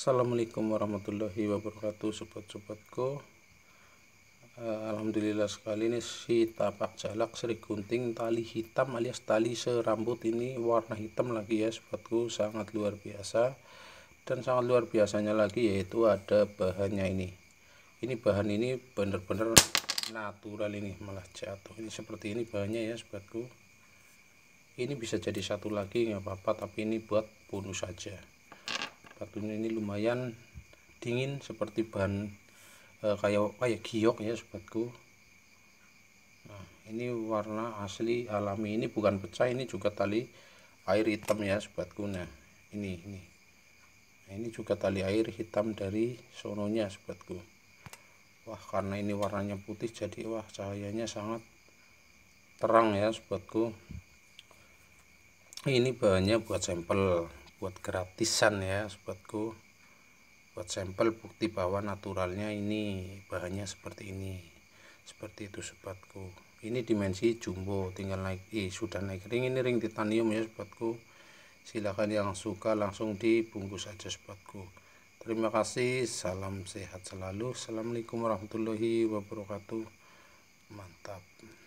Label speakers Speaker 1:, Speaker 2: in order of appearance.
Speaker 1: Assalamualaikum warahmatullahi wabarakatuh sobat-sobatku eh, Alhamdulillah sekali ini si tapak jalak seri gunting tali hitam alias tali serambut ini warna hitam lagi ya sobatku sangat luar biasa dan sangat luar biasanya lagi yaitu ada bahannya ini ini bahan ini benar-benar natural ini malah jatuh ini seperti ini bahannya ya sobatku ini bisa jadi satu lagi nggak apa-apa tapi ini buat bonus saja kartun ini lumayan dingin seperti bahan e, kayak kayak giok ya sobatku nah ini warna asli alami ini bukan pecah ini juga tali air hitam ya sobatku nah ini ini nah, ini juga tali air hitam dari sononya sobatku wah karena ini warnanya putih jadi wah cahayanya sangat terang ya sobatku ini bahannya buat sampel buat gratisan ya sobatku buat sampel bukti bahwa naturalnya ini bahannya seperti ini seperti itu sobatku ini dimensi jumbo tinggal naik i eh, sudah naik ring ini ring titanium ya sobatku silahkan yang suka langsung dibungkus aja sobatku terima kasih salam sehat selalu assalamualaikum warahmatullahi wabarakatuh mantap